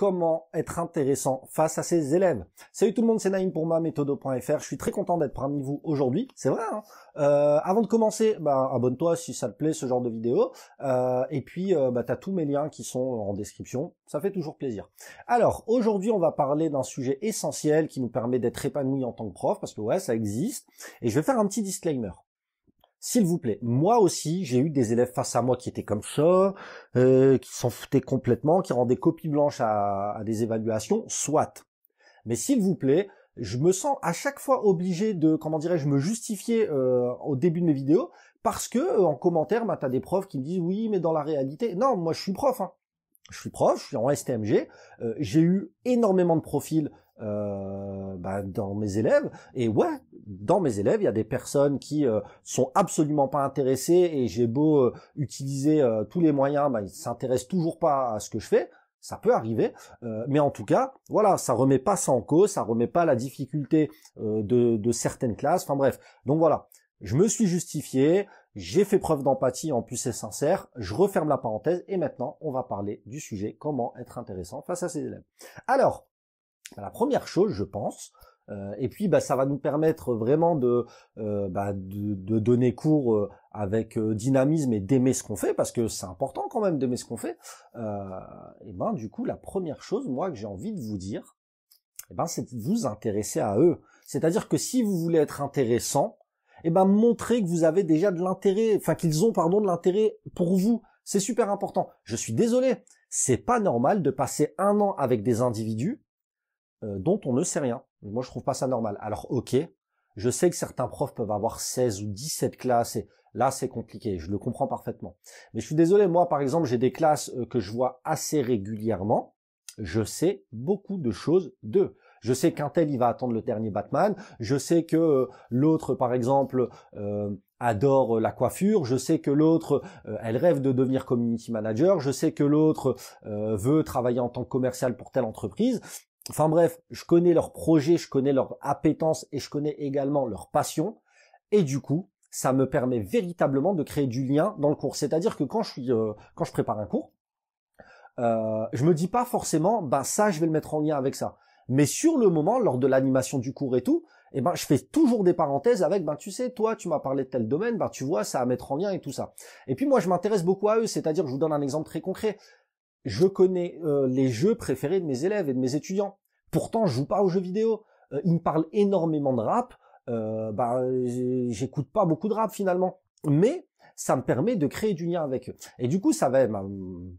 comment être intéressant face à ses élèves. Salut tout le monde, c'est Naïm pour ma méthodo.fr. Je suis très content d'être parmi vous aujourd'hui. C'est vrai. Hein euh, avant de commencer, bah, abonne-toi si ça te plaît ce genre de vidéo. Euh, et puis, euh, bah, t'as tous mes liens qui sont en description. Ça fait toujours plaisir. Alors, aujourd'hui, on va parler d'un sujet essentiel qui nous permet d'être épanoui en tant que prof, parce que ouais, ça existe. Et je vais faire un petit disclaimer. S'il vous plaît, moi aussi, j'ai eu des élèves face à moi qui étaient comme ça, euh, qui s'en foutaient complètement, qui rendaient copie blanche à, à des évaluations, soit. Mais s'il vous plaît, je me sens à chaque fois obligé de, comment dirais-je, me justifier euh, au début de mes vidéos, parce que euh, en commentaire, bah, t'as des profs qui me disent oui, mais dans la réalité, non, moi je suis prof, hein. je suis prof, je suis en STMG, j'ai eu énormément de profils euh, bah, dans mes élèves. Et ouais, dans mes élèves, il y a des personnes qui euh, sont absolument pas intéressées et j'ai beau euh, utiliser euh, tous les moyens, bah, ils s'intéressent toujours pas à ce que je fais. Ça peut arriver, mais en tout cas, voilà, ça remet pas ça en cause, ça remet pas la difficulté de, de certaines classes. Enfin bref, donc voilà, je me suis justifié, j'ai fait preuve d'empathie, en plus c'est sincère, je referme la parenthèse et maintenant on va parler du sujet comment être intéressant face à ses élèves. Alors, bah, la première chose, je pense. Euh, et puis, bah, ça va nous permettre vraiment de, euh, bah, de, donner cours euh, avec dynamisme et d'aimer ce qu'on fait, parce que c'est important quand même d'aimer ce qu'on fait. et ben, du coup, la première chose, moi, que j'ai envie de vous dire, et ben, c'est de vous intéresser à eux. C'est-à-dire que si vous voulez être intéressant, et ben, montrez que vous avez déjà de l'intérêt, enfin qu'ils ont, pardon, de l'intérêt pour vous. C'est super important. Je suis désolé, c'est pas normal de passer un an avec des individus euh, dont on ne sait rien. Moi, je trouve pas ça normal. Alors, ok, je sais que certains profs peuvent avoir 16 ou 17 classes et là, c'est compliqué. Je le comprends parfaitement. Mais je suis désolé, moi, par exemple, j'ai des classes euh, que je vois assez régulièrement. Je sais beaucoup de choses d'eux. Je sais qu'un tel, il va attendre le dernier Batman. Je sais que euh, l'autre, par exemple, adore la coiffure. Je sais que l'autre, elle rêve de devenir community manager. Je sais que l'autre veut travailler en tant que commercial pour telle entreprise. Enfin bref, je connais leurs projets, je connais leur appétence et je connais également leur passion. Et du coup, ça me permet véritablement de créer du lien dans le cours. C'est-à-dire que quand je suis, euh, quand je prépare un cours, euh, je me dis pas forcément, ben ça, je vais le mettre en lien avec ça. Mais sur le moment, lors de l'animation du cours et tout, eh ben je fais toujours des parenthèses avec, ben tu sais, toi, tu m'as parlé de tel domaine, ben tu vois, ça à mettre en lien et tout ça. Et puis moi, je m'intéresse beaucoup à eux. C'est-à-dire, je vous donne un exemple très concret je connais euh, les jeux préférés de mes élèves et de mes étudiants. Pourtant, je joue pas aux jeux vidéo. Euh, ils me parlent énormément de rap. Euh, bah, j'écoute pas beaucoup de rap finalement. Mais ça me permet de créer du lien avec eux. Et du coup, ça va. Être ma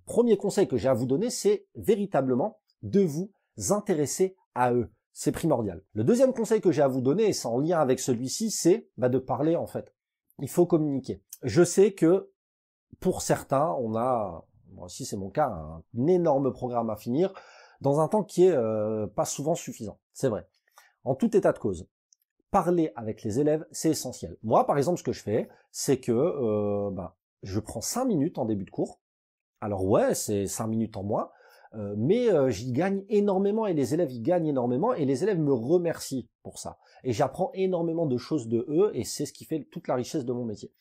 premier conseil que j'ai à vous donner, c'est véritablement de vous intéresser à eux. C'est primordial. Le deuxième conseil que j'ai à vous donner, et c'est en lien avec celui-ci, c'est bah, de parler en fait. Il faut communiquer. Je sais que pour certains, on a moi aussi c'est mon cas, hein. un, énorme programme à finir dans un temps qui est euh, pas souvent suffisant. C'est vrai. En tout état de cause, parler avec les élèves, c'est essentiel. Moi, par exemple, ce que je fais, c'est que euh, bah, je prends 5 minutes en début de cours. Alors ouais, c'est 5 minutes en moins, euh, mais j'y gagne énormément et les élèves y gagnent énormément et les élèves me remercient pour ça. Et j'apprends énormément de choses de eux et c'est ce qui fait toute la richesse de mon métier.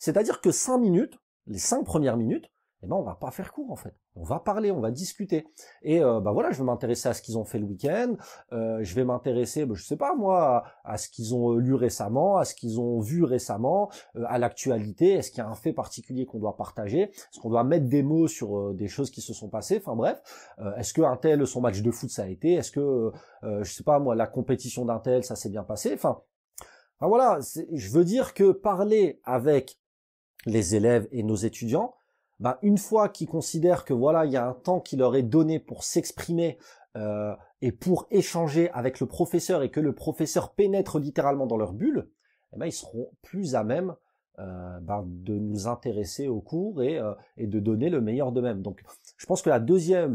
C'est-à-dire que 5 minutes, les cinq premières minutes, eh ben on va pas faire court en fait. On va parler, on va discuter. Et euh, bah voilà, je vais m'intéresser à ce qu'ils ont fait le week-end. Euh, je vais m'intéresser, mais bah, je sais pas moi, à, ce qu'ils ont euh, lu récemment, à ce qu'ils ont vu récemment, à l'actualité. Est-ce qu'il y a un fait particulier qu'on doit partager Est-ce qu'on doit mettre des mots sur des choses qui se sont passées Enfin bref, est-ce que un tel son match de foot ça a été Est-ce que je sais pas moi la compétition d'un tel ça s'est bien passé Enfin, enfin voilà, je veux dire que parler avec les élèves et nos étudiants bah, une fois qu'ils considèrent que voilà, il y a un temps qui leur est donné pour s'exprimer euh, et pour échanger avec le professeur et que le professeur pénètre littéralement dans leur bulle, eh ben, ils seront plus à même euh, ben, de nous intéresser au cours euh, et, de donner le meilleur d'eux-mêmes. Donc, je pense que le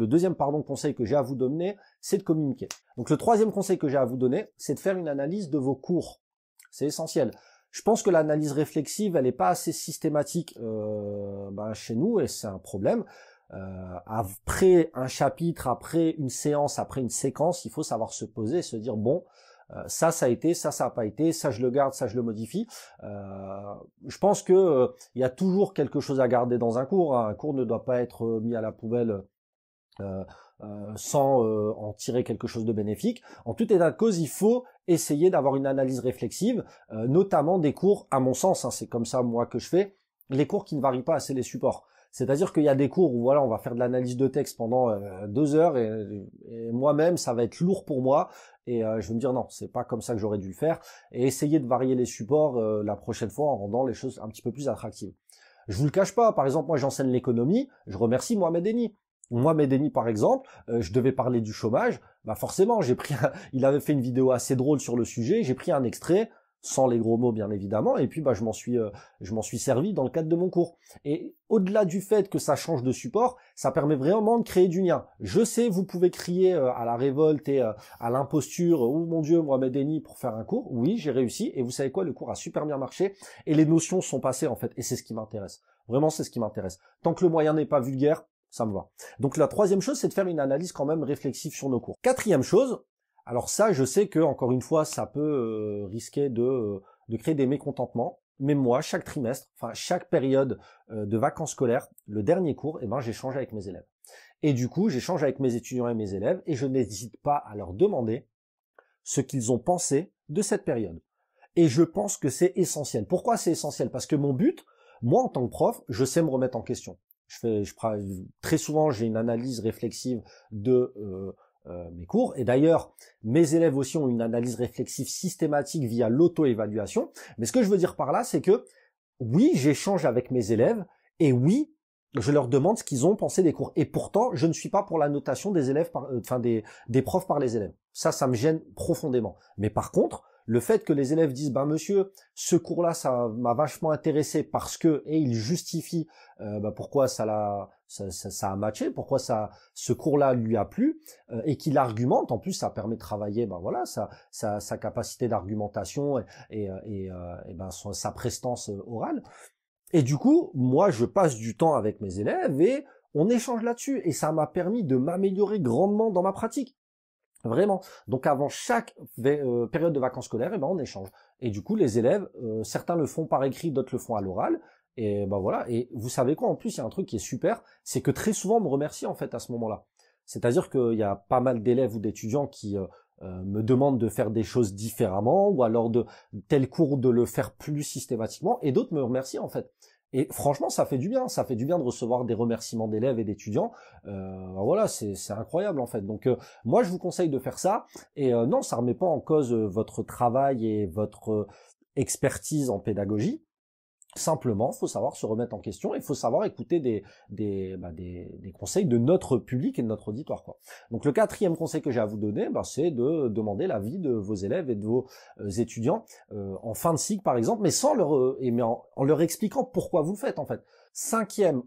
deuxième pardon conseil que j'ai à vous donner, c'est de communiquer. Donc, le troisième conseil que j'ai à vous donner, c'est de faire une analyse de vos cours. C'est essentiel. Je pense que l'analyse réflexive, elle n'est pas assez systématique euh, bah, chez nous et c'est un problème. Euh, après un chapitre, après une séance, après une séquence, il faut savoir se poser et se dire bon, euh, ça ça a été, ça ça n'a pas été, ça je le garde, ça je le modifie. je pense que il y a toujours quelque chose à garder dans un cours. Hein. Un cours ne doit pas être mis à la poubelle euh, euh, sans euh, en tirer quelque chose de bénéfique. En tout état de cause, il faut essayer d'avoir une analyse réflexive, notamment des cours, à mon sens, hein, c'est comme ça moi que je fais, les cours qui ne varient pas assez les supports. C'est-à-dire qu'il y a des cours où voilà, on va faire de l'analyse de texte pendant deux heures et, moi-même, ça va être lourd pour moi et je vais me dire non, c'est pas comme ça que j'aurais dû le faire et essayer de varier les supports la prochaine fois en rendant les choses un petit peu plus attractives. Je vous le cache pas, par exemple, moi j'enseigne l'économie, je remercie Mohamed Denis. Moi, Medeni, par exemple, euh, je devais parler du chômage. Bah forcément, j'ai pris. Il avait fait une vidéo assez drôle sur le sujet. J'ai pris un extrait sans les gros mots, bien évidemment. Et puis, bah, je m'en suis, euh, je m'en suis servi dans le cadre de mon cours. Et au-delà du fait que ça change de support, ça permet vraiment de créer du lien. Je sais, vous pouvez crier euh, à la révolte et à l'imposture. Oh mon Dieu, moi, Denis pour faire un cours. Oui, j'ai réussi. Et vous savez quoi, le cours a super bien marché. Et les notions sont passées en fait. Et c'est ce qui m'intéresse. Vraiment, c'est ce qui m'intéresse. Tant que le moyen n'est pas vulgaire, ça me va. Donc la troisième chose, c'est de faire une analyse quand même réflexive sur nos cours. Quatrième chose, alors ça, je sais que encore une fois, ça peut euh, risquer de, euh, de créer des mécontentements. Mais moi, chaque trimestre, enfin chaque période euh, de vacances scolaires, le dernier cours, et eh ben, j'échange avec mes élèves. Et du coup, j'échange avec mes étudiants et mes élèves, et je n'hésite pas à leur demander ce qu'ils ont pensé de cette période. Et je pense que c'est essentiel. Pourquoi c'est essentiel Parce que mon but, moi en tant que prof, je sais me remettre en question. Je fais, très souvent, j'ai une analyse réflexive de euh, euh, mes cours. Et d'ailleurs, mes élèves aussi ont une analyse réflexive systématique via l'auto-évaluation. Mais ce que je veux dire par là, c'est que oui, j'échange avec mes élèves et oui, je leur demande ce qu'ils ont pensé des cours. Et pourtant, je ne suis pas pour la notation des élèves, par, euh, enfin des, des profs par les élèves. Ça, ça me gêne profondément. Mais par contre, le fait que les élèves disent, ben monsieur, ce cours-là, ça m'a vachement intéressé parce que, et il justifie euh, ben, pourquoi ça l'a, ça, ça, a matché, pourquoi ça, ce cours-là lui a plu, euh, et qu'il argumente. En plus, ça permet de travailler, ben voilà, sa, sa, capacité d'argumentation et, et, euh, et ben sa prestance orale. Et du coup, moi, je passe du temps avec mes élèves et on échange là-dessus. Et ça m'a permis de m'améliorer grandement dans ma pratique. Vraiment. Donc avant chaque euh, période de vacances scolaires, eh ben, on échange. Et du coup, les élèves, euh, certains le font par écrit, d'autres le font à l'oral. Et ben voilà. Et vous savez quoi En plus, il y a un truc qui est super, c'est que très souvent on me remercie en fait à ce moment-là. C'est-à-dire qu'il y a pas mal d'élèves ou d'étudiants qui euh, me demandent de faire des choses différemment ou alors de tel cours de le faire plus systématiquement et d'autres me remercient en fait. Et franchement, ça fait du bien. Ça fait du bien de recevoir des remerciements d'élèves et d'étudiants. Euh, ben voilà, c'est incroyable en fait. Donc euh, moi, je vous conseille de faire ça. Et euh, non, ça remet pas en cause votre travail et votre expertise en pédagogie. Simplement, il faut savoir se remettre en question et faut savoir écouter bah, des des, conseils de notre public et de notre auditoire. Quoi. Donc le quatrième conseil que j'ai à vous donner, bah, c'est de demander l'avis de vos élèves et de vos euh, étudiants euh, en fin de cycle par exemple, mais sans leur euh, en, leur expliquant pourquoi vous faites en fait. Cinquième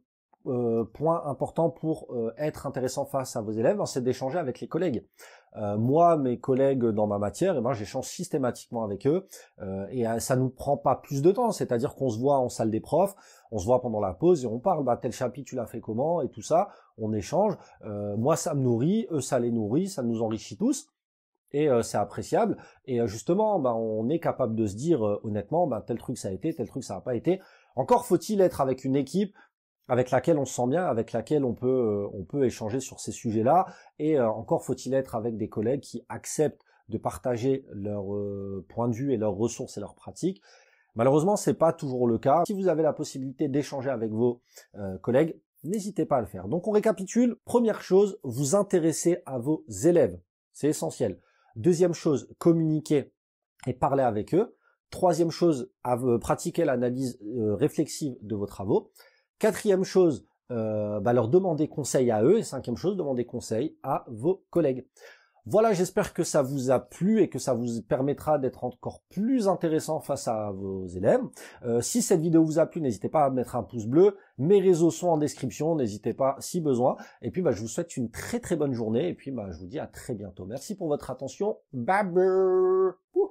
euh, point important pour euh, être intéressant face à vos élèves, hein, c'est d'échanger avec les collègues. Euh, moi, mes collègues dans ma matière, eh ben, j'échange systématiquement avec eux et ça nous prend pas plus de temps. C'est-à-dire qu'on se voit en salle des profs, on se voit pendant la pause et on parle. Bah, tel chapitre, tu l'as fait comment et tout ça. On échange. moi, ça me nourrit, eux, ça les nourrit, ça nous enrichit tous et c'est appréciable. Et justement, bah, on est capable de se dire honnêtement, bah, tel truc ça a été, tel truc ça n'a pas été. Encore faut-il être avec une équipe avec laquelle on se sent bien, avec laquelle on peut, euh, on peut échanger sur ces sujets-là. Et euh, encore faut-il être avec des collègues qui acceptent de partager leur euh, point de vue et leurs ressources et leurs pratiques. Malheureusement, n'est pas toujours le cas. Si vous avez la possibilité d'échanger avec vos collègues, n'hésitez pas à le faire. Donc on récapitule. Première chose, vous intéressez à vos élèves. C'est essentiel. Deuxième chose, communiquer et parler avec eux. Troisième chose, pratiquer l'analyse réflexive de vos travaux. Quatrième chose, euh, bah, leur demander conseil à eux. Et cinquième chose, demander conseil à vos collègues. Voilà, j'espère que ça vous a plu et que ça vous permettra d'être encore plus intéressant face à vos élèves. Euh, si cette vidéo vous a plu, n'hésitez pas à mettre un pouce bleu. Mes réseaux sont en description, n'hésitez pas si besoin. Et puis, bah, je vous souhaite une très très bonne journée. Et puis, bah, je vous dis à très bientôt. Merci pour votre attention. Bye bye.